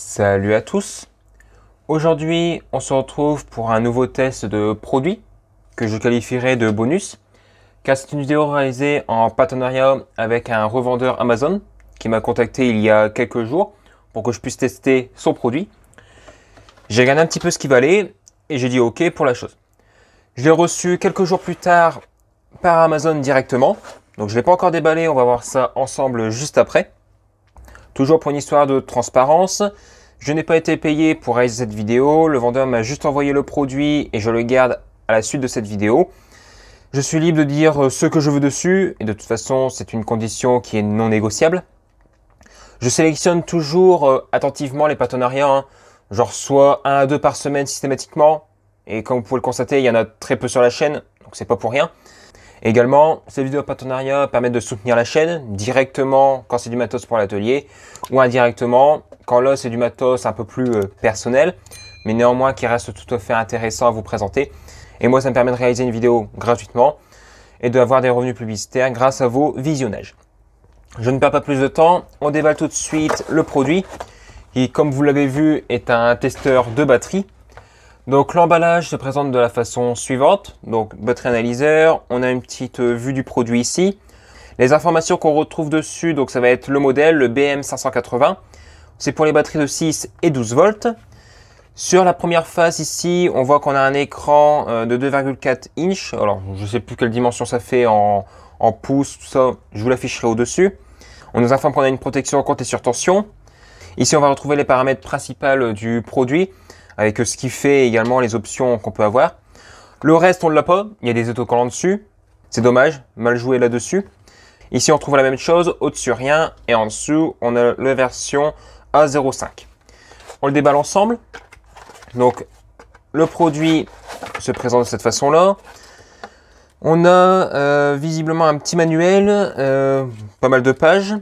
Salut à tous Aujourd'hui, on se retrouve pour un nouveau test de produit que je qualifierai de bonus car c'est une vidéo réalisée en partenariat avec un revendeur Amazon qui m'a contacté il y a quelques jours pour que je puisse tester son produit. J'ai regardé un petit peu ce qui valait et j'ai dit ok pour la chose. Je l'ai reçu quelques jours plus tard par Amazon directement. Donc je ne l'ai pas encore déballé, on va voir ça ensemble juste après. Toujours pour une histoire de transparence, je n'ai pas été payé pour réaliser cette vidéo, le vendeur m'a juste envoyé le produit et je le garde à la suite de cette vidéo. Je suis libre de dire ce que je veux dessus et de toute façon c'est une condition qui est non négociable. Je sélectionne toujours euh, attentivement les partenariats, hein. genre soit un à deux par semaine systématiquement et comme vous pouvez le constater il y en a très peu sur la chaîne donc c'est pas pour rien. Également, ces vidéos partenariats partenariat permettent de soutenir la chaîne directement quand c'est du matos pour l'atelier ou indirectement quand là c'est du matos un peu plus euh, personnel mais néanmoins qui reste tout à fait intéressant à vous présenter. Et moi, ça me permet de réaliser une vidéo gratuitement et d'avoir des revenus publicitaires grâce à vos visionnages. Je ne perds pas plus de temps, on déballe tout de suite le produit qui, comme vous l'avez vu, est un testeur de batterie donc l'emballage se présente de la façon suivante. Donc batterie analyseur, on a une petite euh, vue du produit ici. Les informations qu'on retrouve dessus, donc ça va être le modèle, le BM580. C'est pour les batteries de 6 et 12 volts. Sur la première face ici, on voit qu'on a un écran euh, de 2,4 inch. Alors je ne sais plus quelle dimension ça fait en, en pouces, tout ça, je vous l'afficherai au-dessus. On nous informe qu'on a une protection contre les tension. Ici, on va retrouver les paramètres principaux euh, du produit avec ce qui fait également les options qu'on peut avoir. Le reste, on ne l'a pas. Il y a des autocollants dessus. C'est dommage, mal joué là-dessus. Ici, on trouve la même chose, au-dessus rien, et en dessous, on a la version A05. On le déballe ensemble. Donc, le produit se présente de cette façon-là. On a euh, visiblement un petit manuel, euh, pas mal de pages.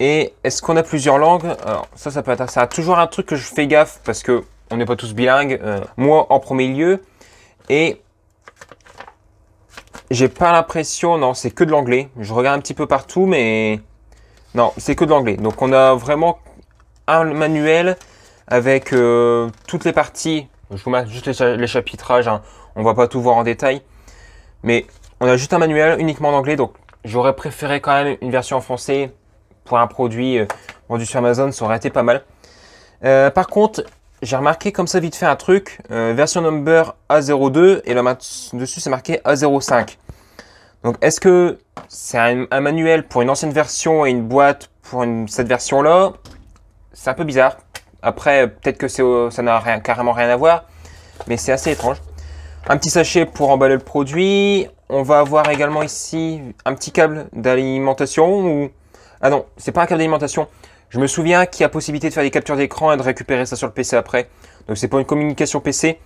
Et est-ce qu'on a plusieurs langues Alors, ça, ça peut être... Ça a toujours un truc que je fais gaffe, parce que on n'est pas tous bilingues. Euh, moi, en premier lieu. Et j'ai pas l'impression, non, c'est que de l'anglais. Je regarde un petit peu partout, mais non, c'est que de l'anglais. Donc on a vraiment un manuel avec euh, toutes les parties. Je vous mets juste les, chapitrages, on hein. on va pas tout voir en détail. Mais on a juste un manuel uniquement en anglais, donc j'aurais préféré quand même une version en français pour un produit euh, vendu sur Amazon, ça aurait été pas mal. par contre, j'ai remarqué comme ça vite fait un truc, euh, version number A02 et là dessus c'est marqué A05. Donc est-ce que c'est un, manuel pour une ancienne version et une boîte pour cette version-là C'est un peu bizarre. Après, peut-être que ça n'a carrément rien à voir, mais c'est assez étrange. Un petit sachet pour emballer le produit. On va avoir également ici un petit câble d'alimentation. Ou... Ah non, c'est pas un câble d'alimentation. Je me souviens qu'il y a possibilité de faire des captures d'écran et de récupérer ça sur le PC après. Donc c'est pour une communication PC.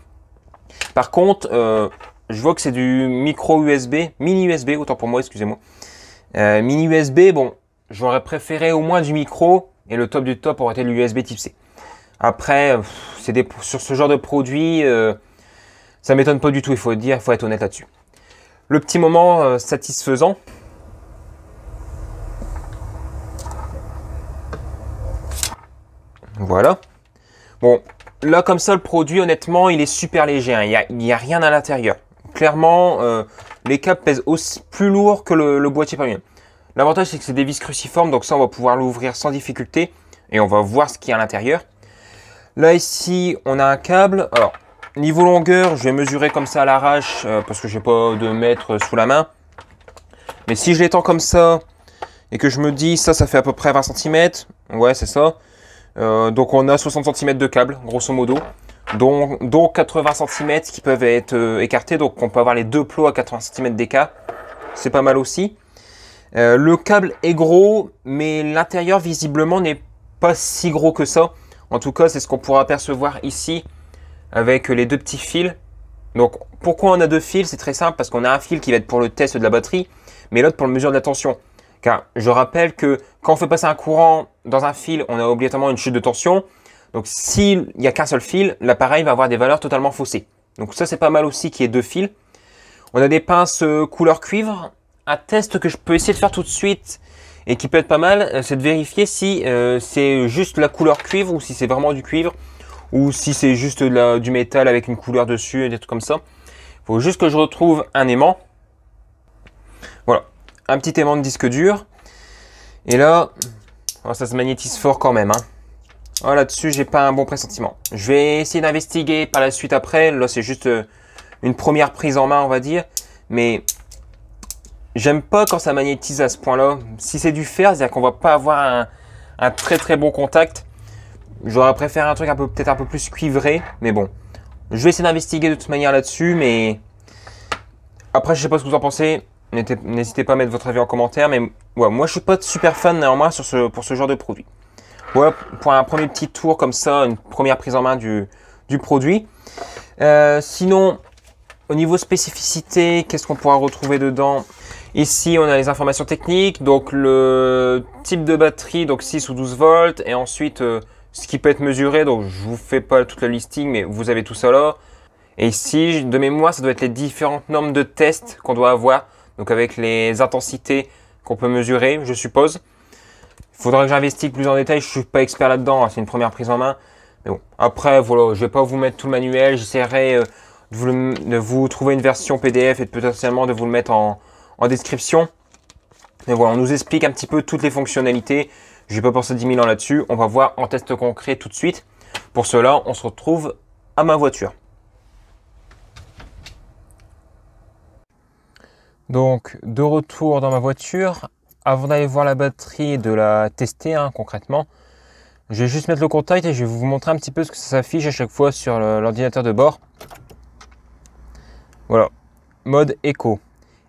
Par contre, euh, je vois que c'est du micro USB, mini USB, autant pour moi, excusez-moi. Euh, mini USB, bon, j'aurais préféré au moins du micro et le top du top aurait été l'USB type C. Après, euh, sur ce genre de produit, ça m'étonne pas du tout, il faut dire, il faut être honnête là-dessus. Le petit moment satisfaisant, Voilà. Bon, là comme ça, le produit, honnêtement, il est super léger. Hein. Il n'y a, rien à l'intérieur. Clairement, euh, les câbles pèsent aussi plus lourd que le, boîtier boîtier premium. L'avantage, c'est que c'est des vis cruciformes, donc ça, on va pouvoir l'ouvrir sans difficulté. Et on va voir ce qu'il y a à l'intérieur. Là, ici, on a un câble. Alors, niveau longueur, je vais mesurer comme ça à l'arrache, euh, parce que je n'ai pas de mètre sous la main. Mais si je l'étends comme ça, et que je me dis, ça, ça fait à peu près 20 cm. Ouais, c'est ça. Euh, donc on a 60 cm de câble, grosso modo, dont, 80 cm qui peuvent être euh, écartés, donc on peut avoir les deux plots à 80 cm d'écart, c'est pas mal aussi. Euh, le câble est gros, mais l'intérieur visiblement n'est pas si gros que ça. En tout cas, c'est ce qu'on pourra apercevoir ici avec les deux petits fils. Donc pourquoi on a deux fils C'est très simple, parce qu'on a un fil qui va être pour le test de la batterie, mais l'autre pour la mesure de la tension. Car je rappelle que quand on fait passer un courant dans un fil, on a obligatoirement une chute de tension. Donc s'il n'y a qu'un seul fil, l'appareil va avoir des valeurs totalement faussées. Donc ça c'est pas mal aussi qu'il y ait deux fils. On a des pinces euh, couleur cuivre. Un test que je peux essayer de faire tout de suite et qui peut être pas mal, euh, c'est de vérifier si euh, c'est juste la couleur cuivre ou si c'est vraiment du cuivre ou si c'est juste du métal avec une couleur dessus et des trucs comme ça. Il faut juste que je retrouve un aimant un petit aimant de disque dur. Et là, oh, ça se magnétise fort quand même. Hein. Oh, là-dessus, j'ai pas un bon pressentiment. Je vais essayer d'investiguer par la suite après. Là, c'est juste euh, une première prise en main, on va dire. Mais j'aime pas quand ça magnétise à ce point-là. Si c'est du fer, c'est-à-dire qu'on va pas avoir un, très très bon contact. J'aurais préféré un truc un peu peut-être un peu plus cuivré. Mais bon, je vais essayer d'investiguer de toute manière là-dessus. Mais après, je sais pas ce que vous en pensez. N'hésitez pas à mettre votre avis en commentaire, mais moi je suis pas super fan néanmoins sur ce, pour ce genre de produit. Ouais, pour un premier petit tour comme ça, une première prise en main du, du produit. Euh, sinon, au niveau spécificité, qu'est-ce qu'on pourra retrouver dedans Ici, on a les informations techniques, donc le type de batterie, donc 6 ou 12 volts, et ensuite euh, ce qui peut être mesuré, donc je vous fais pas toute la listing, mais vous avez tout ça là. Et ici, de mémoire, ça doit être les différentes normes de test qu'on doit avoir donc avec les intensités qu'on peut mesurer, je suppose. Il faudra que j'investigue plus en détail, je ne suis pas expert là-dedans, hein, c'est une première prise en main. Mais bon, après, voilà, je ne vais pas vous mettre tout le manuel, j'essaierai euh, de, vous trouver une version PDF et potentiellement de vous le mettre en, description. Mais voilà, on nous explique un petit peu toutes les fonctionnalités. Je n'ai pas pensé 10 000 ans là-dessus. On va voir en test concret tout de suite. Pour cela, on se retrouve à ma voiture. Donc de retour dans ma voiture, avant d'aller voir la batterie et de la tester hein, concrètement, je vais juste mettre le contact et je vais vous montrer un petit peu ce que ça s'affiche à chaque fois sur l'ordinateur de bord. Voilà, mode écho.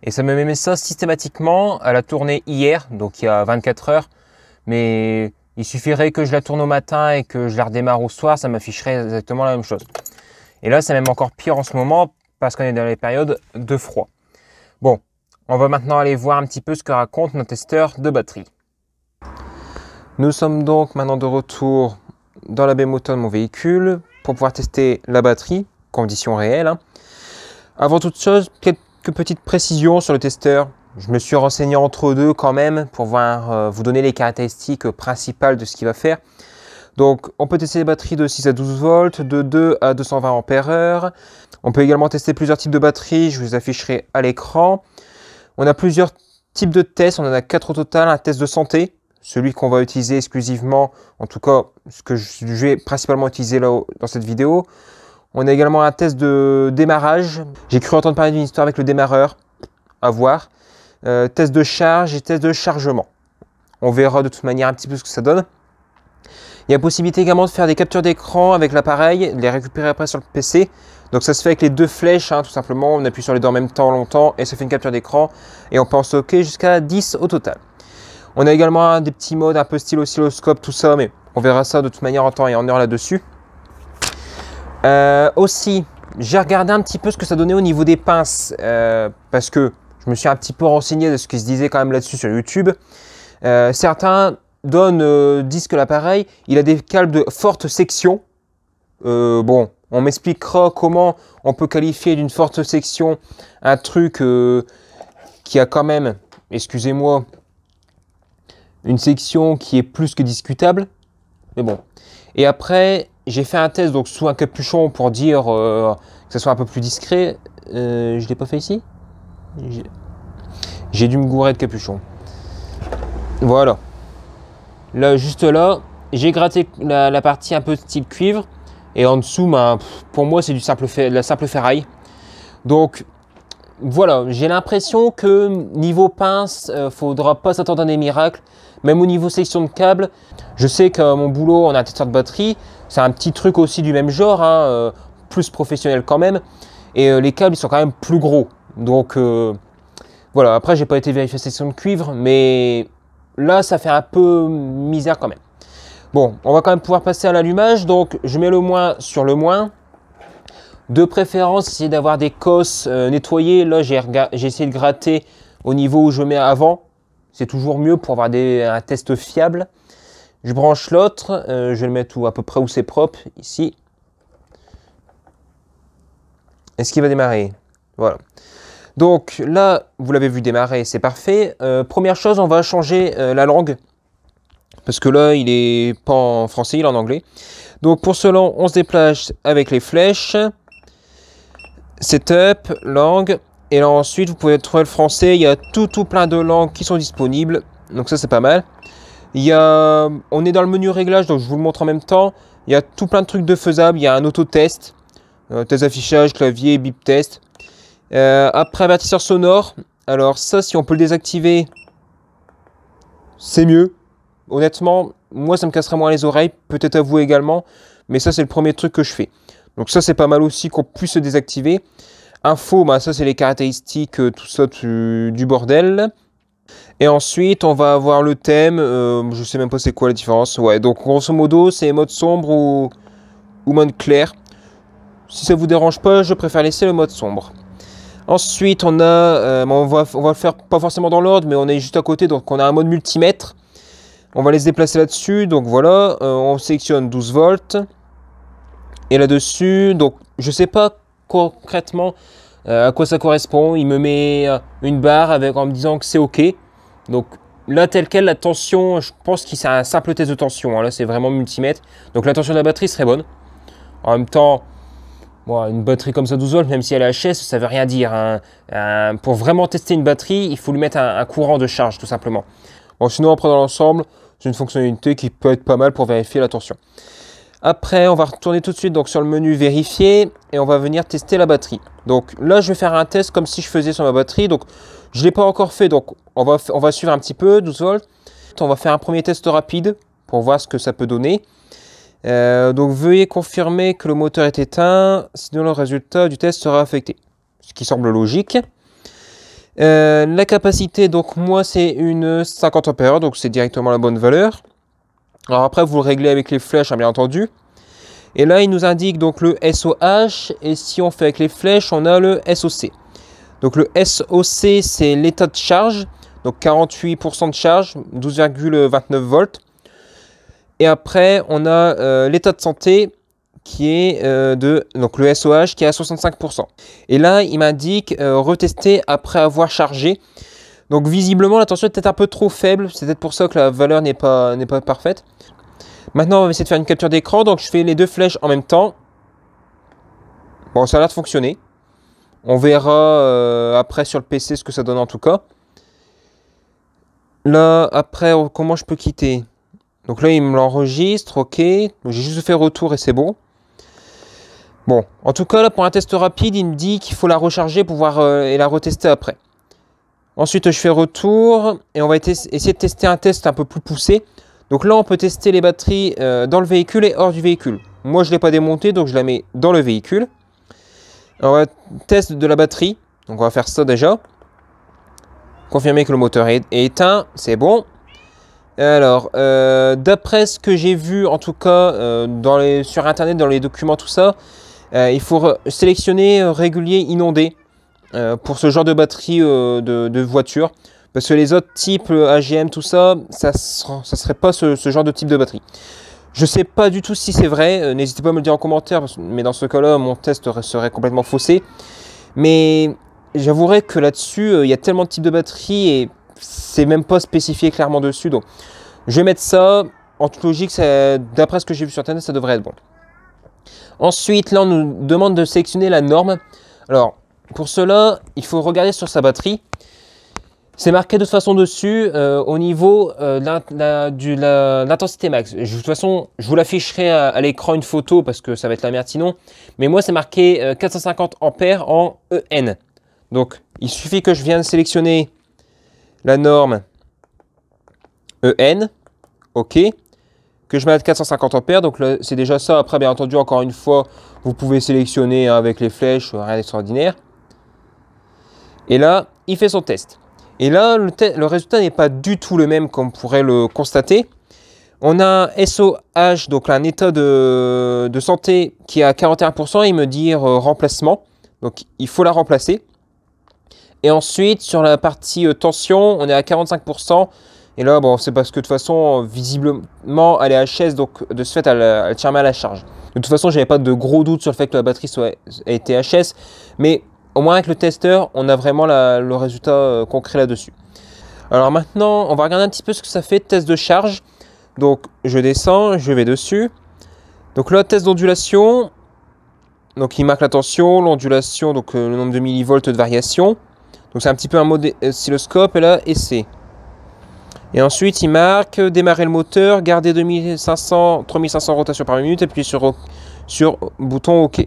Et ça me met ça systématiquement à la tournée hier, donc il y a 24 heures. Mais il suffirait que je la tourne au matin et que je la redémarre au soir, ça m'afficherait exactement la même chose. Et là, c'est même encore pire en ce moment parce qu'on est dans les périodes de froid. Bon, on va maintenant aller voir un petit peu ce que raconte nos testeurs de batterie. Nous sommes donc maintenant de retour dans la bémoto de mon véhicule pour pouvoir tester la batterie, conditions réelles. Hein. Avant toute chose, quelques petites précisions sur le testeur. Je me suis renseigné entre deux quand même pour voir, euh, vous donner les caractéristiques principales de ce qu'il va faire. Donc on peut tester les batteries de 6 à 12 volts, de 2 à 220 heure. On peut également tester plusieurs types de batteries, je vous afficherai à l'écran. On a plusieurs types de tests, on en a quatre au total, un test de santé, celui qu'on va utiliser exclusivement, en tout cas ce que je vais principalement utiliser là dans cette vidéo. On a également un test de démarrage. J'ai cru entendre parler d'une histoire avec le démarreur, à voir. Euh, test de charge et test de chargement. On verra de toute manière un petit peu ce que ça donne. Il y a possibilité également de faire des captures d'écran avec l'appareil, les récupérer après sur le PC donc ça se fait avec les deux flèches, hein, tout simplement. On appuie sur les deux en même temps longtemps et ça fait une capture d'écran. Et on peut en stocker jusqu'à 10 au total. On a également des petits modes un peu style oscilloscope, tout ça, mais on verra ça de toute manière en temps et en heure là-dessus. Euh, aussi, j'ai regardé un petit peu ce que ça donnait au niveau des pinces, euh, parce que je me suis un petit peu renseigné de ce qui se disait quand même là-dessus sur YouTube. Euh, certains donnent, disent que l'appareil, il a des câbles de forte section. bon, on m'expliquera comment on peut qualifier d'une forte section un truc euh, qui a quand même, excusez-moi, une section qui est plus que discutable. Mais bon. Et après, j'ai fait un test donc sous un capuchon pour dire euh, que ça soit un peu plus discret. Euh, je l'ai pas fait ici J'ai dû me gourer de capuchon. Voilà. Là, juste là, j'ai gratté la, partie un peu style cuivre. Et en dessous, ben, pour moi, c'est du simple la simple ferraille. Donc voilà, j'ai l'impression que niveau pince, euh, faudra pas s'attendre à des miracles. Même au niveau section de câble, je sais que mon boulot en testeur de batterie, c'est un petit truc aussi du même genre, hein, euh, plus professionnel quand même. Et euh, les câbles, ils sont quand même plus gros. Donc voilà, après, j'ai pas été vérifier la section de cuivre, mais là, ça fait un peu misère quand même. Bon, on va quand même pouvoir passer à l'allumage. Donc, je mets le moins sur le moins. De préférence, c'est d'avoir des cosses euh, nettoyées. Là, j'ai essayé de gratter au niveau où je mets avant. C'est toujours mieux pour avoir des, un test fiable. Je branche l'autre. Euh, je vais le mettre tout à peu près où c'est propre, ici. Est-ce qu'il va démarrer Voilà. Donc là, vous l'avez vu démarrer, c'est parfait. Euh, première chose, on va changer la langue. Parce que là, il est pas en français, il est en anglais. Donc pour cela, on se déplace avec les flèches. Setup, langue. Et là ensuite, vous pouvez trouver le français. Il y a tout, tout plein de langues qui sont disponibles. Donc ça, c'est pas mal. Il y a, on est dans le menu réglage, donc je vous le montre en même temps. Il y a tout plein de trucs de faisables. Il y a un auto-test, euh, test d'affichage, clavier, bip test. Euh, après, avertisseur sonore. Alors ça, si on peut le désactiver, c'est mieux honnêtement, moi ça me casserait moins les oreilles, peut-être à vous également, mais ça c'est le premier truc que je fais. Donc ça c'est pas mal aussi qu'on puisse se désactiver. Info, bah, ça c'est les caractéristiques, euh, tout ça du bordel. Et ensuite, on va avoir le thème. Euh, je sais même pas c'est quoi la différence. Ouais, donc grosso modo, c'est mode sombre ou, ou, mode clair. Si ça vous dérange pas, je préfère laisser le mode sombre. Ensuite, on a, euh, bah, on, va, on va le faire pas forcément dans l'ordre, mais on est juste à côté, donc on a un mode multimètre. On va les déplacer là-dessus. Donc voilà, euh, on sélectionne 12 volts. Et là-dessus, donc je sais pas concrètement euh, à quoi ça correspond. Il me met euh, une barre avec, en me disant que c'est OK. Donc là, tel quel, la tension, je pense que c'est un simple test de tension. Hein. Là, c'est vraiment multimètre. Donc la tension de la batterie serait bonne. En même temps, une batterie comme ça 12 volts, même si elle est HS, ça veut rien dire. Hein. pour vraiment tester une batterie, il faut lui mettre un courant de charge, tout simplement sinon, en prenant l'ensemble, c'est une fonctionnalité qui peut être pas mal pour vérifier la tension. Après, on va retourner tout de suite donc, sur le menu vérifier et on va venir tester la batterie. Donc là, je vais faire un test comme si je faisais sur ma batterie. Donc je ne l'ai pas encore fait, donc on va, on va suivre un petit peu, 12 volts. On va faire un premier test rapide pour voir ce que ça peut donner. Euh, donc veuillez confirmer que le moteur est éteint, sinon le résultat du test sera affecté. Ce qui semble logique. Euh, la capacité, donc moi c'est une 50 ampères, donc c'est directement la bonne valeur. Alors après vous le réglez avec les flèches, hein, bien entendu. Et là il nous indique donc le SOH et si on fait avec les flèches on a le SOC. Donc le SOC c'est l'état de charge, donc 48% de charge, 12,29 volts. Et après on a euh, l'état de santé, qui est euh, de donc le SOH qui est à 65%. Et là, il m'indique euh, retester après avoir chargé. Donc visiblement, la tension est peut-être un peu trop faible. C'est peut-être pour ça que la valeur n'est pas, n'est pas parfaite. Maintenant, on va essayer de faire une capture d'écran. Donc je fais les deux flèches en même temps. Bon, ça a l'air de fonctionner. On verra euh, après sur le PC ce que ça donne en tout cas. Là, après, comment je peux quitter Donc là, il me l'enregistre, ok. J'ai juste fait retour et c'est bon. Bon, en tout cas, là, pour un test rapide, il me dit qu'il faut la recharger pour pouvoir, euh, et la retester après. Ensuite, je fais retour et on va essayer de tester un test un peu plus poussé. Donc là, on peut tester les batteries euh, dans le véhicule et hors du véhicule. Moi, je ne l'ai pas démonté, donc je la mets dans le véhicule. On va euh, tester de la batterie. Donc on va faire ça déjà. Confirmer que le moteur est, éteint, c'est bon. Alors, d'après ce que j'ai vu, en tout cas, sur Internet, dans les documents, tout ça, euh, il faut sélectionner euh, régulier inondé euh, pour ce genre de batterie de, de, voiture. Parce que les autres types, AGM, tout ça, ça ne serait pas ce, genre de type de batterie. Je sais pas du tout si c'est vrai, n'hésitez pas à me le dire en commentaire, mais dans ce cas-là, mon test serait complètement faussé. Mais j'avouerai que là-dessus, il y a tellement de types de batteries et c'est même pas spécifié clairement dessus. Donc, je vais mettre ça. En toute logique, d'après ce que j'ai vu sur Internet, ça devrait être bon. Ensuite, là, on nous demande de sélectionner la norme. Alors, pour cela, il faut regarder sur sa batterie. C'est marqué de toute façon dessus euh, au niveau euh, de l'intensité max. De toute façon, je vous l'afficherai à, l'écran une photo parce que ça va être la merde sinon. Mais moi, c'est marqué 450 euh, a en EN. Donc, il suffit que je vienne sélectionner la norme EN. OK que je mets à 450 ampères. Donc c'est déjà ça. Après, bien entendu, encore une fois, vous pouvez sélectionner hein, avec les flèches, euh, rien d'extraordinaire. Et là, il fait son test. Et là, le, résultat n'est pas du tout le même qu'on pourrait le constater. On a un SOH, donc un état de, santé qui est à 41%. Il me dit euh, remplacement. Donc il faut la remplacer. Et ensuite, sur la partie euh, tension, on est à 45%. Et là, bon, c'est parce que de toute façon, visiblement, elle est HS, donc de ce fait, elle, tient mal à la charge. De toute façon, j'avais pas de gros doutes sur le fait que la batterie soit, été HS, mais au moins avec le testeur, on a vraiment le résultat euh, concret là-dessus. Alors maintenant, on va regarder un petit peu ce que ça fait, test de charge. Donc je descends, je vais dessus. Donc là, test d'ondulation. Donc il marque la tension, l'ondulation, donc euh, le nombre de millivolts de variation. Donc c'est un petit peu un mode euh, oscilloscope et là, c'est... Et ensuite, il marque démarrer le moteur, garder 2500, 3500 rotations par minute, et puis sur, sur bouton OK.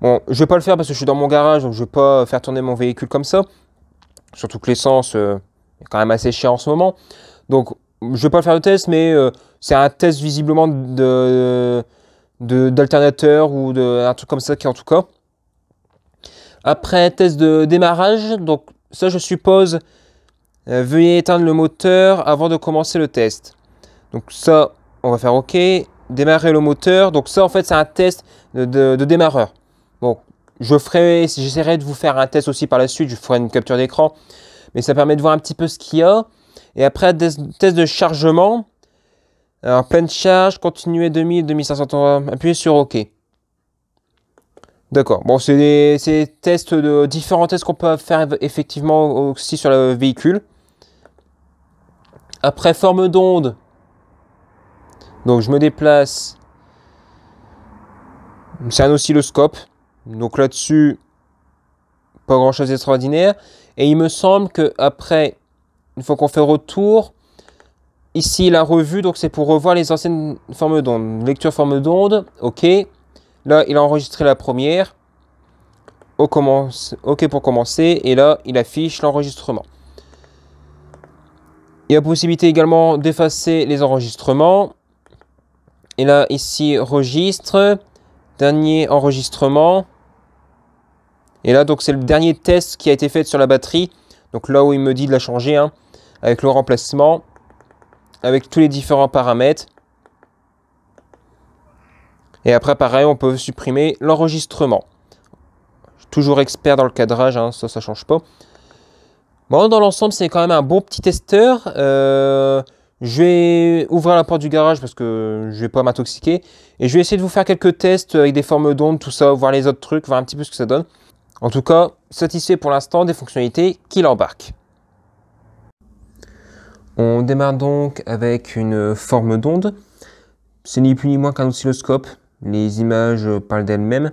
Bon, je vais pas le faire parce que je suis dans mon garage, donc je vais pas faire tourner mon véhicule comme ça. Surtout que l'essence euh, est quand même assez chère en ce moment. Donc, je vais pas le faire de test, mais euh, c'est un test visiblement de d'alternateur ou de, un truc comme ça qui en tout cas. Après, test de démarrage. Donc, ça, je suppose euh, veuillez éteindre le moteur avant de commencer le test. Donc ça, on va faire OK. Démarrer le moteur. Donc ça, en fait, c'est un test de, démarreur. Bon, je ferai, j'essaierai de vous faire un test aussi par la suite. Je ferai une capture d'écran. Mais ça permet de voir un petit peu ce qu'il y a. Et après, test de chargement. Alors, pleine charge, continuer 2000, 2500, appuyez sur OK. D'accord. Bon, c'est des, des, tests de différents tests qu'on peut faire effectivement aussi sur le véhicule. Après forme d'onde, donc je me déplace. C'est un oscilloscope. Donc là-dessus, pas grand-chose d'extraordinaire. Et il me semble que après, une fois qu'on fait retour, ici la revue, donc c'est pour revoir les anciennes formes d'onde. Lecture forme d'onde, ok. Là, il a enregistré la première. commence, ok pour commencer. Et là, il affiche l'enregistrement. Il y a possibilité également d'effacer les enregistrements. Et là, ici, registre, dernier enregistrement. Et là, donc, c'est le dernier test qui a été fait sur la batterie. Donc là où il me dit de la changer, hein, avec le remplacement, avec tous les différents paramètres. Et après, pareil, on peut supprimer l'enregistrement. Toujours expert dans le cadrage, hein, ça, ça change pas. Bon, dans l'ensemble, c'est quand même un bon petit testeur. Euh, je vais ouvrir la porte du garage parce que je vais pas m'intoxiquer. Et je vais essayer de vous faire quelques tests avec des formes d'ondes, tout ça, voir les autres trucs, voir un petit peu ce que ça donne. En tout cas, satisfait pour l'instant des fonctionnalités qu'il embarque. On démarre donc avec une forme d'onde. C'est ni plus ni moins qu'un oscilloscope. Les images parlent d'elles-mêmes.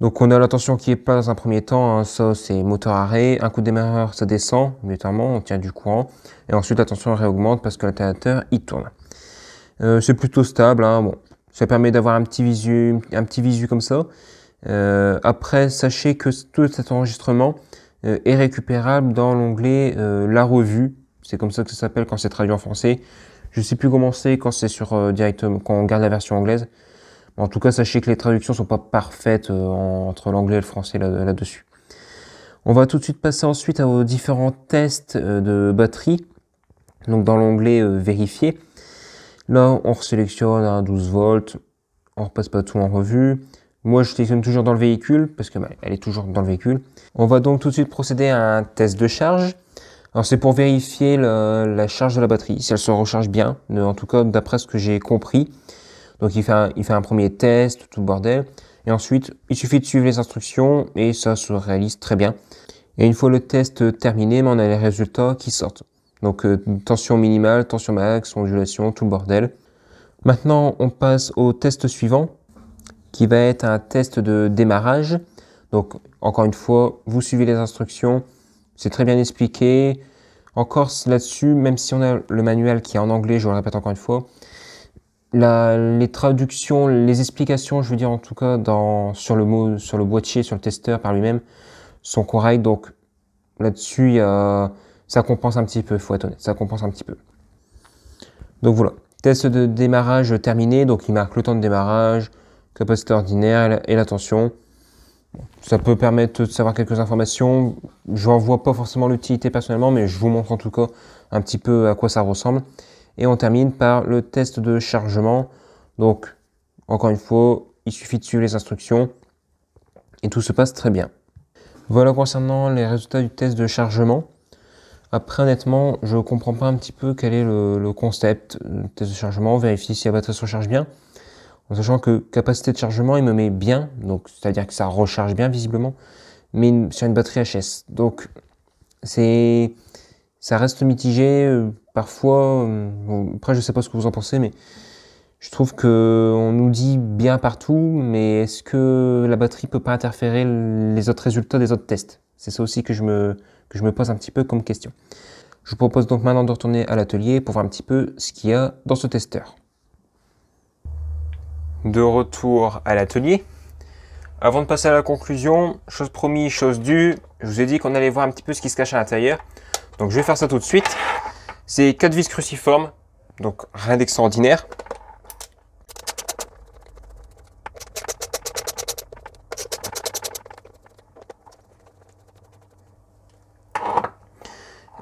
Donc on a la tension qui est pas dans un premier temps, hein, ça c'est moteur arrêt, un coup de démarreur ça descend, notamment on tient du courant, et ensuite la tension réaugmente parce que l'alternateur il tourne. Euh, c'est plutôt stable, hein, bon, ça permet d'avoir un petit visu, un petit visu comme ça. Euh, après, sachez que tout cet enregistrement euh, est récupérable dans l'onglet La revue. C'est comme ça que ça s'appelle quand c'est traduit en français. Je sais plus comment c'est quand c'est sur direct, quand on garde la version anglaise. En tout cas, sachez que les traductions sont pas parfaites euh, entre l'anglais et le français là-dessus. on va tout de suite passer ensuite aux différents tests euh, de batterie. Donc dans l'onglet euh, vérifier, là on sélectionne un 12 volts, on repasse pas tout en revue. Moi je sélectionne toujours dans le véhicule parce que bah, elle est toujours dans le véhicule. On va donc tout de suite procéder à un test de charge. Alors c'est pour vérifier la charge de la batterie, si elle se recharge bien, en tout cas d'après ce que j'ai compris. Donc il fait, un, premier test, tout bordel. Et ensuite, il suffit de suivre les instructions et ça se réalise très bien. Et une fois le test terminé, ben, on a les résultats qui sortent. Donc euh, tension minimale, tension max, ondulation, tout bordel. Maintenant, on passe au test suivant, qui va être un test de démarrage. Donc encore une fois, vous suivez les instructions, c'est très bien expliqué. Encore là-dessus, même si on a le manuel qui est en anglais, je vous le répète encore une fois, les traductions, les explications, je veux dire en tout cas sur le mot, sur le boîtier, sur le testeur par lui-même, sont correctes. Donc là-dessus, ça compense un petit peu, faut être honnête, ça compense un petit peu. Donc voilà, test de démarrage terminé. Donc il marque le temps de démarrage, capacité ordinaire et la tension. Ça peut permettre de savoir quelques informations. Je n'en vois pas forcément l'utilité personnellement, mais je vous montre en tout cas un petit peu à quoi ça ressemble. Et on termine par le test de chargement. Donc, encore une fois, il suffit de suivre les instructions et tout se passe très bien. Voilà concernant les résultats du test de chargement. Après, honnêtement, je comprends pas un petit peu quel est le, concept de test de chargement, vérifie si la batterie se recharge bien. En sachant que capacité de chargement, il me met bien, donc c'est-à-dire que ça recharge bien visiblement, mais sur une batterie HS. Donc, c'est ça reste mitigé. Euh, parfois, euh, après, je ne sais pas ce que vous en pensez, mais je trouve que on nous dit bien partout, mais est-ce que la batterie peut pas interférer les autres résultats des autres tests C'est ça aussi que je me que je me pose un petit peu comme question. Je vous propose donc maintenant de retourner à l'atelier pour voir un petit peu ce qu'il y a dans ce testeur. De retour à l'atelier. Avant de passer à la conclusion, chose promise, chose due, je vous ai dit qu'on allait voir un petit peu ce qui se cache à l'intérieur. Donc je vais faire ça tout de suite. C'est quatre vis cruciformes, donc rien d'extraordinaire.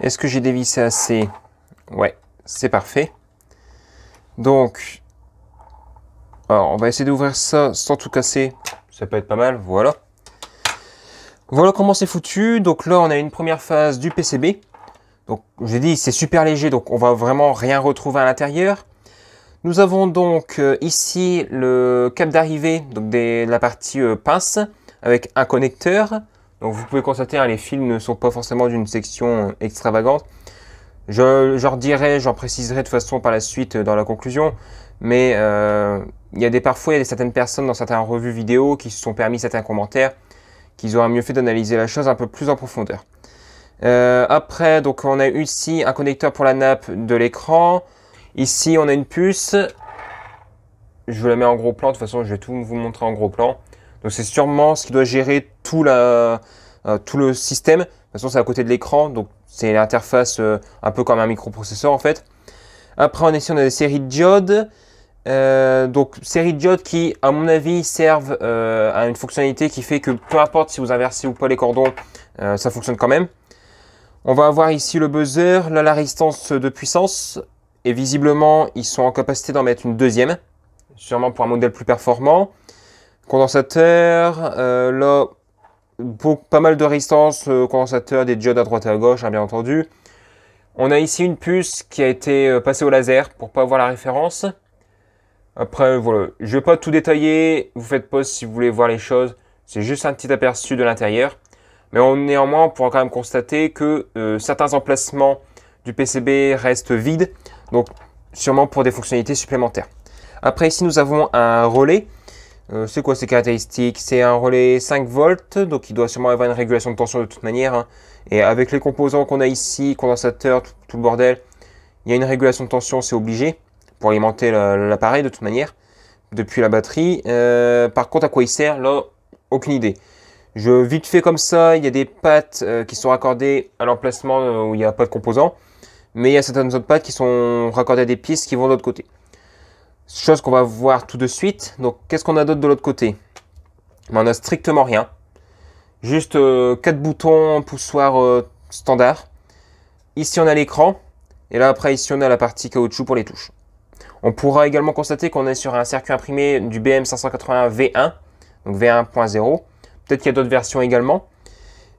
Est-ce que j'ai dévissé assez Ouais, c'est parfait. Donc, alors on va essayer d'ouvrir ça sans tout casser. Ça peut être pas mal, voilà. Voilà comment c'est foutu. Donc là, on a une première phase du PCB. Donc, je dit, c'est super léger, donc on va vraiment rien retrouver à l'intérieur. Nous avons donc euh, ici le cap d'arrivée donc des, la partie euh, pince avec un connecteur. Donc vous pouvez constater, hein, les fils ne sont pas forcément d'une section euh, extravagante. Je, j'en dirai, j'en préciserai de toute façon par la suite dans la conclusion. Mais il y a des parfois, il y a des, certaines personnes dans certaines revues vidéo qui se sont permis certains commentaires qu'ils auraient mieux fait d'analyser la chose un peu plus en profondeur. Euh, après, donc on a ici un connecteur pour la nappe de l'écran. Ici, on a une puce. Je vous la mets en gros plan. De toute façon, je vais tout vous montrer en gros plan. Donc c'est sûrement ce qui doit gérer tout, euh, le système. De toute façon, c'est à côté de l'écran, donc c'est l'interface euh, un peu comme un microprocesseur en fait. Après, on a ici on a des séries de diodes. donc séries de diodes qui, à mon avis, servent à une fonctionnalité qui fait que peu importe si vous inversez ou pas les cordons, ça fonctionne quand même. On va avoir ici le buzzer, là la résistance de puissance, et visiblement ils sont en capacité d'en mettre une deuxième, sûrement pour un modèle plus performant. Condensateur, euh, là pas mal de résistance, euh, condensateur, des diodes à droite et à gauche hein, bien entendu. On a ici une puce qui a été euh, passée au laser pour pas avoir la référence. Après, voilà, je vais pas tout détailler, vous faites pause si vous voulez voir les choses. C'est juste un petit aperçu de l'intérieur. Mais on, néanmoins, on pourra quand même constater que euh, certains emplacements du PCB restent vides, donc sûrement pour des fonctionnalités supplémentaires. Après, ici, nous avons un relais. Euh, c'est quoi ses caractéristiques C'est un relais 5 volts, donc il doit sûrement avoir une régulation de tension de toute manière. Hein. Et avec les composants qu'on a ici, condensateur, tout, le bordel, il y a une régulation de tension, c'est obligé, pour alimenter l'appareil de toute manière, depuis la batterie. Euh, par contre, à quoi il sert Là, aucune idée. Je vite fait comme ça, il y a des pattes euh, qui sont raccordées à l'emplacement euh, où il n'y a pas de composants, mais il y a certaines autres pattes qui sont raccordées à des pistes qui vont de l'autre côté. Chose qu'on va voir tout de suite. Donc qu'est-ce qu'on a d'autre de l'autre côté ben, On n'a strictement rien. Juste 4 euh, quatre boutons poussoir standard. Ici on a l'écran, et là après ici on a la partie caoutchouc pour les touches. On pourra également constater qu'on est sur un circuit imprimé du BM580 V1, donc V1.0 Peut-être qu'il y a d'autres versions également.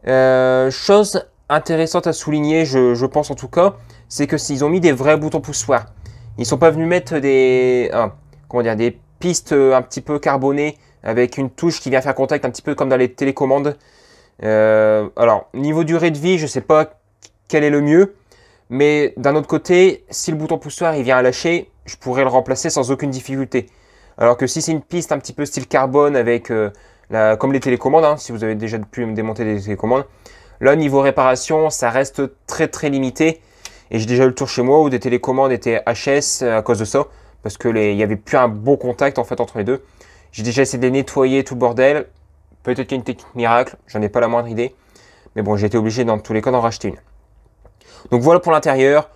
Euh, chose intéressante à souligner, je, pense en tout cas, c'est que s'ils ont mis des vrais boutons poussoirs. Ils sont pas venus mettre des, hein, comment dire, des pistes euh, un petit peu carbonées avec une touche qui vient faire contact un petit peu comme dans les télécommandes. Euh, alors, niveau durée de vie, je ne sais pas quel est le mieux. Mais d'un autre côté, si le bouton poussoir il vient à lâcher, je pourrais le remplacer sans aucune difficulté. Alors que si c'est une piste un petit peu style carbone avec comme les télécommandes, hein, si vous avez déjà pu me démonter des télécommandes, là, niveau réparation, ça reste très très limité. Et j'ai déjà eu le tour chez moi où des télécommandes étaient HS euh, à cause de ça, parce qu'il n'y avait plus un bon contact en fait entre les deux. J'ai déjà essayé de les nettoyer tout bordel. Peut-être qu'il y a une technique miracle, j'en ai pas la moindre idée. Mais bon, j'ai été obligé dans tous les cas d'en racheter une. Donc voilà pour l'intérieur.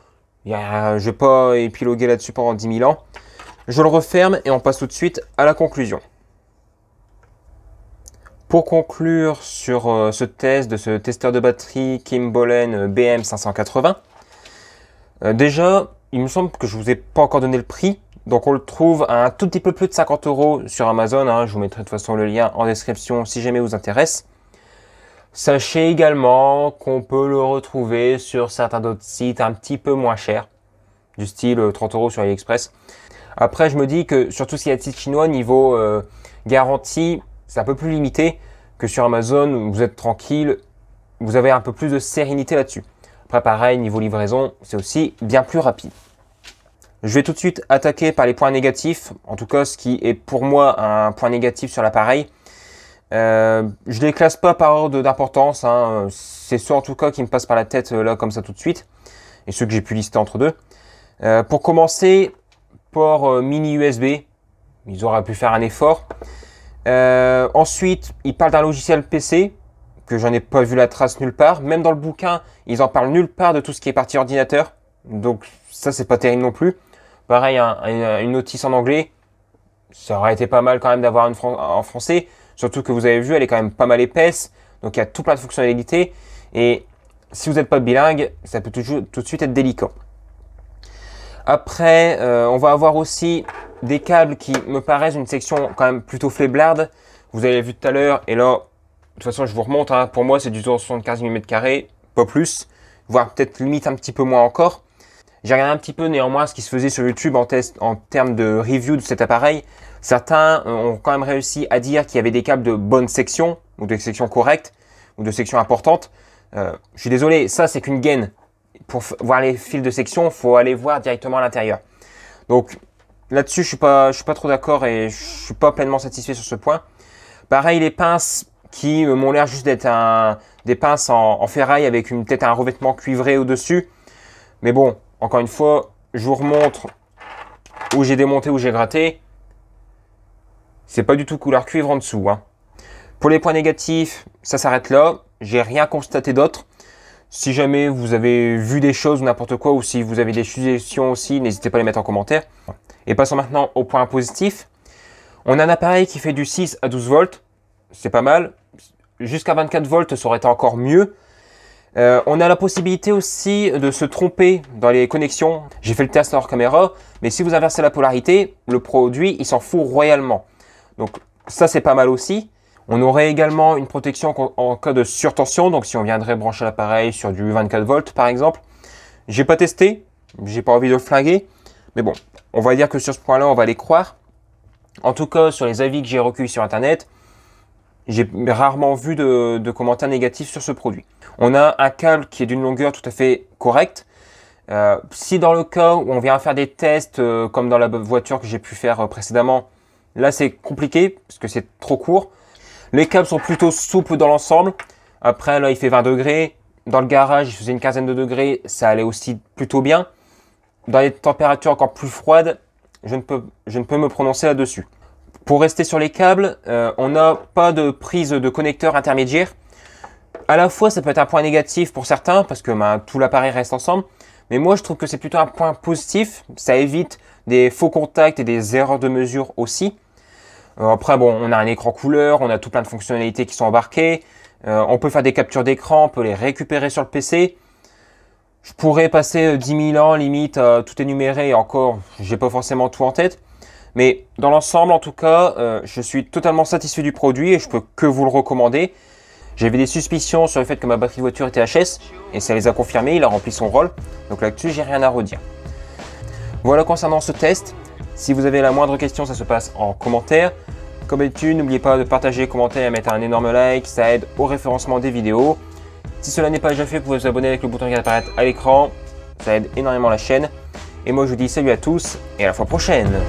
Je ne vais pas épiloguer là-dessus pendant 10 000 ans. Je le referme et on passe tout de suite à la conclusion. Pour conclure sur euh, ce test de ce testeur de batterie Kim BM580, euh, euh, déjà, il me semble que je ne vous ai pas encore donné le prix. Donc on le trouve à un tout petit peu plus de 50 euros sur Amazon. Hein. Je vous mettrai de toute façon le lien en description si jamais vous intéresse. Sachez également qu'on peut le retrouver sur certains d'autres sites un petit peu moins chers, du style 30 euros sur AliExpress. Après, je me dis que surtout s'il y a des sites chinois, niveau garantie, c'est un peu plus limité que sur Amazon où vous êtes tranquille, vous avez un peu plus de sérénité là-dessus. Après, pareil, niveau livraison, c'est aussi bien plus rapide. Je vais tout de suite attaquer par les points négatifs, en tout cas ce qui est pour moi un point négatif sur l'appareil. Euh, je ne les classe pas par ordre d'importance, hein. c'est ceux en tout cas qui me passent par la tête euh, là comme ça tout de suite, et ceux que j'ai pu lister entre deux. Euh, pour commencer, port mini USB, ils auraient pu faire un effort. Euh, ensuite, ils parlent d'un logiciel PC que j'en ai pas vu la trace nulle part. Même dans le bouquin, ils en parlent nulle part de tout ce qui est partie ordinateur. Donc ça, c'est pas terrible non plus. Pareil, une notice en anglais, ça aurait été pas mal quand même d'avoir une en français. Surtout que vous avez vu, elle est quand même pas mal épaisse. Donc il y a tout plein de fonctionnalités. Et si vous n'êtes pas bilingue, ça peut tout, tout, de suite être délicat. Après, euh, on va avoir aussi des câbles qui me paraissent une section quand même plutôt faiblarde. Vous avez vu tout à l'heure, et là, de toute façon, je vous remonte. Hein. Pour moi, c'est du 75 mm, pas plus, voire peut-être limite un petit peu moins encore. J'ai regardé un petit peu néanmoins ce qui se faisait sur YouTube en, test, en termes de review de cet appareil. Certains ont quand même réussi à dire qu'il y avait des câbles de bonne section, ou de sections correctes ou de sections importantes euh, je suis désolé, ça c'est qu'une gaine. Pour voir les fils de section, faut aller voir directement à l'intérieur. Donc Là-dessus, je suis pas, je suis pas trop d'accord et je suis pas pleinement satisfait sur ce point. Pareil, les pinces qui m'ont l'air juste d'être un, des pinces en, ferraille avec une peut-être un revêtement cuivré au-dessus. Mais bon, encore une fois, je vous remontre où j'ai démonté, où j'ai gratté. C'est pas du tout couleur cuivre en dessous. Hein. Pour les points négatifs, ça s'arrête là. J'ai rien constaté d'autre. Si jamais vous avez vu des choses ou n'importe quoi, ou si vous avez des suggestions aussi, n'hésitez pas à les mettre en commentaire. Et passons maintenant au point positif. On a un appareil qui fait du 6 à 12 volts, c'est pas mal. Jusqu'à 24 volts, ça aurait été encore mieux. Euh, on a la possibilité aussi de se tromper dans les connexions. J'ai fait le test hors caméra, mais si vous inversez la polarité, le produit, il s'en fout royalement. Donc ça, c'est pas mal aussi. On aurait également une protection en cas de surtension, donc si on viendrait brancher l'appareil sur du 24 volts par exemple. J'ai pas testé, j'ai pas envie de le flinguer, mais bon, on va dire que sur ce point-là, on va les croire. En tout cas, sur les avis que j'ai recueillis sur Internet, j'ai rarement vu de, commentaires négatifs sur ce produit. On a un câble qui est d'une longueur tout à fait correcte. Euh, si dans le cas où on vient faire des tests, euh, comme dans la voiture que j'ai pu faire euh, précédemment, là c'est compliqué parce que c'est trop court. Les câbles sont plutôt souples dans l'ensemble. Après, là, il fait 20 degrés. Dans le garage, il faisait une quinzaine de degrés. Ça allait aussi plutôt bien. Dans les températures encore plus froides, je ne peux, je ne peux me prononcer là-dessus. Pour rester sur les câbles, euh, on n'a pas de prise de connecteur intermédiaire. À la fois, ça peut être un point négatif pour certains parce que ben, tout l'appareil reste ensemble. Mais moi, je trouve que c'est plutôt un point positif. Ça évite des faux contacts et des erreurs de mesure aussi. Euh, après, bon, on a un écran couleur, on a tout plein de fonctionnalités qui sont embarquées. Euh, on peut faire des captures d'écran, on peut les récupérer sur le PC. Je pourrais passer 10 euh, 000 ans, limite, tout énumérer et encore, j'ai pas forcément tout en tête. Mais dans l'ensemble, en tout cas, je suis totalement satisfait du produit et je peux que vous le recommander. J'avais des suspicions sur le fait que ma batterie de voiture était HS et ça les a confirmés. il a rempli son rôle. Donc là-dessus, j'ai rien à redire. Voilà concernant ce test. Si vous avez la moindre question, ça se passe en commentaire. Comme d'habitude, n'oubliez pas de partager, commenter et mettre un énorme like, ça aide au référencement des vidéos. Si cela n'est pas déjà fait, vous pouvez vous abonner avec le bouton qui apparaît à l'écran, ça aide énormément la chaîne. Et moi je vous dis salut à tous et à la fois prochaine